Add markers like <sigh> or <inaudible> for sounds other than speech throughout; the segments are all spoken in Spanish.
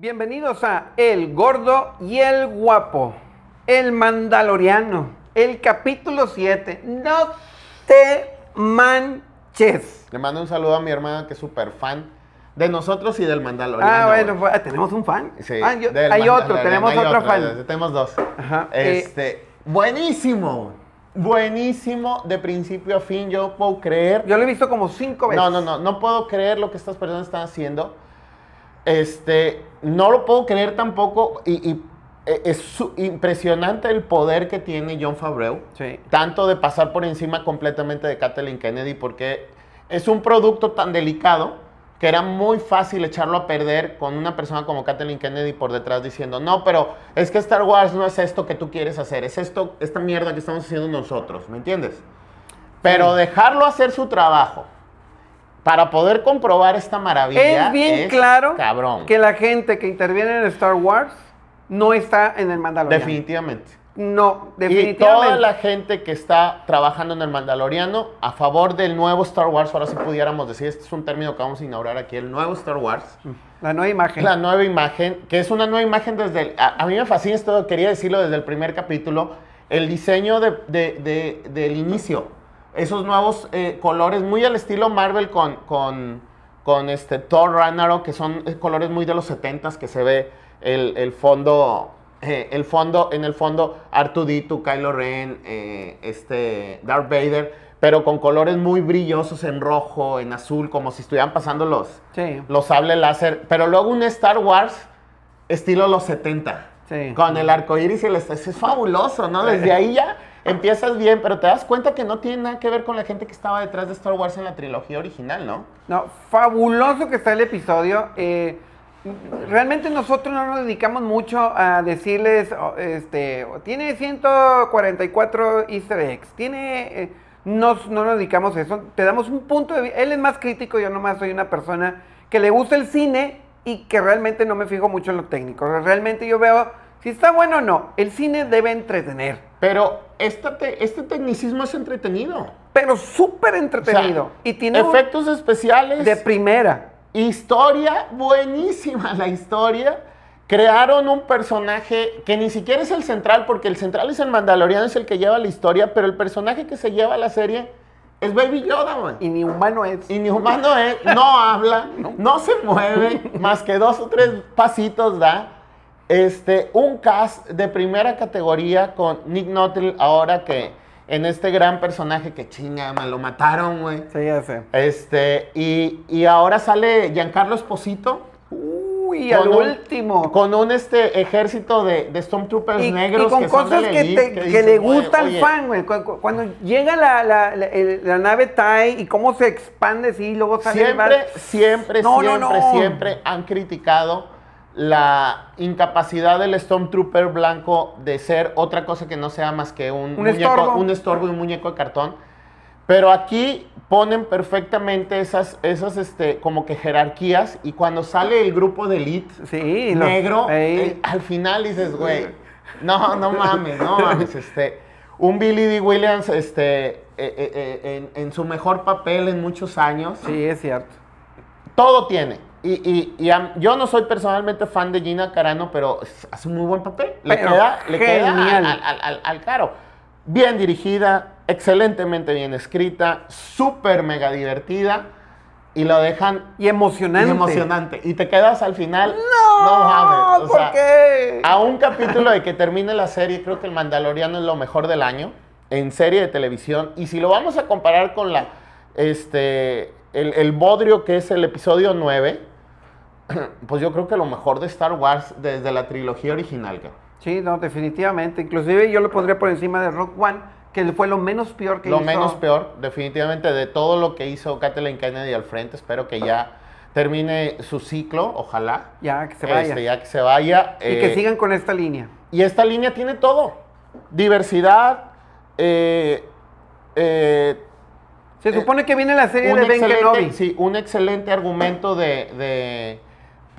Bienvenidos a El Gordo y el Guapo, El Mandaloriano, el capítulo 7. No te manches. Le mando un saludo a mi hermana que es súper fan de nosotros y del Mandaloriano. Ah, bueno, pues, ah, tenemos un fan. Sí, ah, hay otro, tenemos otro, fan. Tenemos dos. Ajá, eh. este, buenísimo. Buenísimo, de principio a fin, yo puedo creer. Yo lo he visto como cinco veces. No, no, no, no puedo creer lo que estas personas están haciendo. Este, no lo puedo creer tampoco y, e, es impresionante el poder que tiene John Favreau, tanto de pasar por encima completamente de Kathleen Kennedy, porque es un producto tan delicado que era muy fácil echarlo a perder con una persona como Kathleen Kennedy por detrás diciendo, no, pero es que Star Wars no es esto que tú quieres hacer, es esto, esta mierda que estamos haciendo nosotros, ¿me entiendes? Pero dejarlo hacer su trabajo para poder comprobar esta maravilla. Es bien claro cabrón. que la gente que interviene en Star Wars no está en el Mandaloriano. Definitivamente. No, definitivamente. Y toda la gente que está trabajando en el Mandaloriano a favor del nuevo Star Wars, ahora sí pudiéramos decir, este es un término que vamos a inaugurar aquí, el nuevo Star Wars. Mm, la nueva imagen. La nueva imagen, que es una nueva imagen desde... a, mí me fascina esto, quería decirlo desde el primer capítulo, el diseño de, del inicio esos nuevos eh, colores, muy al estilo Marvel con, este Thor Ragnarok, que son eh, colores muy de los 70s, que se ve el, el fondo, eh, el fondo, en el fondo r 2 d Kylo Ren, este Darth Vader, pero con colores muy brillosos en rojo, en azul, como si estuvieran pasando los, los sable láser. Pero luego un Star Wars estilo los 70. Con el arco iris y el... Es fabuloso, ¿no? Desde <laughs> ahí ya empiezas bien, pero te das cuenta que no tiene nada que ver con la gente que estaba detrás de Star Wars en la trilogía original, ¿no? No, fabuloso que está el episodio. Eh, realmente nosotros no nos dedicamos mucho a decirles, oh, este, tiene 144 easter eggs, tiene... Eh, no nos dedicamos a eso, te damos un punto de vista. Él es más crítico, yo nomás soy una persona que le gusta el cine y que realmente no me fijo mucho en lo técnico. Realmente yo veo si está bueno o no. El cine debe entretener. Pero este tecnicismo es entretenido. Pero súper entretenido. y tiene efectos especiales. De primera. Historia buenísima la historia. Crearon un personaje que ni siquiera es el central, porque el central es el Mandaloriano, es el que lleva la historia, pero el personaje que se lleva la serie es Baby Yoda, Y ni humano es. Y ni humano es, no habla, <laughs> no se mueve, más que dos o tres pasitos da este, un cast de primera categoría con Nick Nottle, ahora que en este gran personaje que chinga, lo mataron, güey. Sí, ya sé. Este, y, ahora sale Giancarlo Esposito. Uy, al último. Con un este ejército de, de Stormtroopers negros. Y con cosas que, le gusta al fan, güey. Cuando, llega la, nave TIE y cómo se expande, sí, luego sale. Siempre, el siempre, siempre, siempre han criticado la incapacidad del Stormtrooper blanco de ser otra cosa que no sea más que un, un, estorbo. un y un muñeco de cartón. Pero aquí ponen perfectamente esas, esas este, como que jerarquías y cuando sale el grupo de elite negro, eh, al final dices, güey, no, no mames, no este, un Billy D. Williams, este, eh, eh, en, en, su mejor papel en muchos años. Sí, es cierto. Todo tiene. Y, yo no soy personalmente fan de Gina Carano, pero hace un muy buen papel. Le queda, le al, caro. Bien dirigida, excelentemente bien escrita, súper mega divertida. Y lo dejan. Y emocionante. Y te quedas al final. ¡No! No A un capítulo de que termine la serie, creo que El Mandaloriano es lo mejor del año. En serie de televisión. Y si lo vamos a comparar con la. Este. El, el bodrio que es el episodio 9 <clears throat> pues yo creo que lo mejor de Star Wars desde la trilogía original. Sí, no, definitivamente. Inclusive yo lo pondría por encima de Rock One, que fue lo menos peor que hizo. Lo menos peor, definitivamente, de todo lo que hizo Kathleen Kennedy al frente. Espero que ya termine su ciclo, ojalá. Ya que se vaya. Este, ya que se vaya. Y que eh, sigan con esta línea. Y esta línea tiene todo. Diversidad, eh, eh, se supone que viene la serie de Ben Kenobi. Sí, un excelente argumento de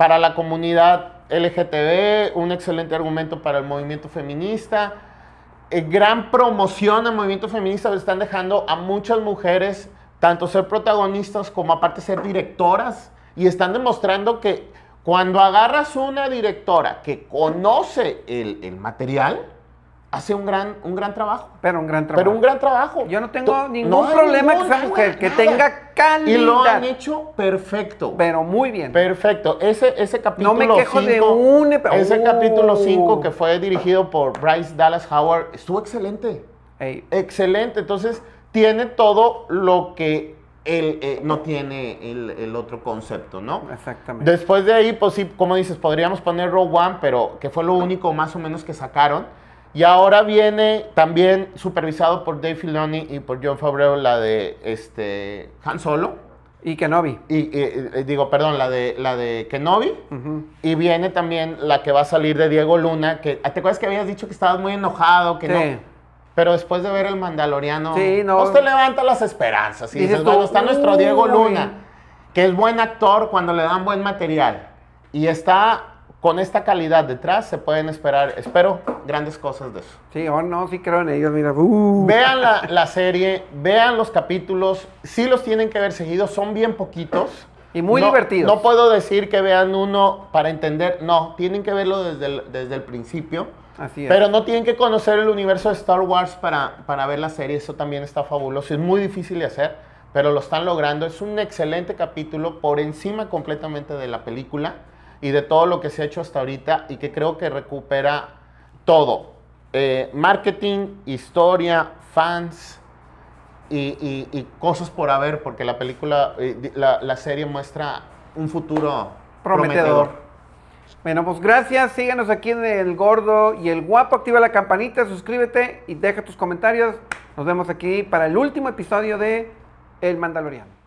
para la comunidad LGTB, un excelente argumento para el movimiento feminista, eh, gran promoción al movimiento feminista, están dejando a muchas mujeres tanto ser protagonistas como aparte ser directoras y están demostrando que cuando agarras una directora que conoce el, el material, hace un gran, un gran trabajo. Pero un gran trabajo. Pero un gran trabajo. Yo no tengo ningún problema que que tenga calidad. Y lo han hecho perfecto. Pero muy bien. Perfecto. Ese, ese capítulo No me quejo de un... Ese uh. capítulo 5 que fue dirigido por Bryce Dallas Howard estuvo excelente. Excelente. Entonces, tiene todo lo que él eh, no tiene el, el, otro concepto, ¿no? Exactamente. Después de ahí, pues sí, como dices, podríamos poner Rogue One, pero que fue lo ah. único más o menos que sacaron y ahora viene también supervisado por Dave Filoni y por John Favreau la de este Han Solo. Y Kenobi. Y, digo, perdón, la de la de Kenobi. Y viene también la que va a salir de Diego Luna, que ah, ¿te acuerdas que habías dicho que estabas muy enojado, que no? Pero después de ver el Mandaloriano, usted pues te levanta las esperanzas y dices, bueno, está nuestro Diego Luna, que es buen actor cuando le dan buen material. Y está con esta calidad detrás se pueden esperar, espero, grandes cosas de eso. Sí, oh no, sí creo en ellos, mira. Uh. Vean la, la, serie, vean los capítulos, sí los tienen que ver seguidos, son bien poquitos. Y muy divertidos. No puedo decir que vean uno para entender, no, tienen que verlo desde el, desde el principio. Así es. Pero no tienen que conocer el universo de Star Wars para, para ver la serie, eso también está fabuloso, es muy difícil de hacer, pero lo están logrando, es un excelente capítulo por encima completamente de la película y de todo lo que se ha hecho hasta ahorita y que creo que recupera todo. Eh, marketing, historia, fans y, cosas por haber, porque la película, eh, la, la serie muestra un futuro prometedor. prometedor. Bueno, pues gracias. Síganos aquí en El Gordo y El Guapo. Activa la campanita, suscríbete y deja tus comentarios. Nos vemos aquí para el último episodio de El Mandaloriano.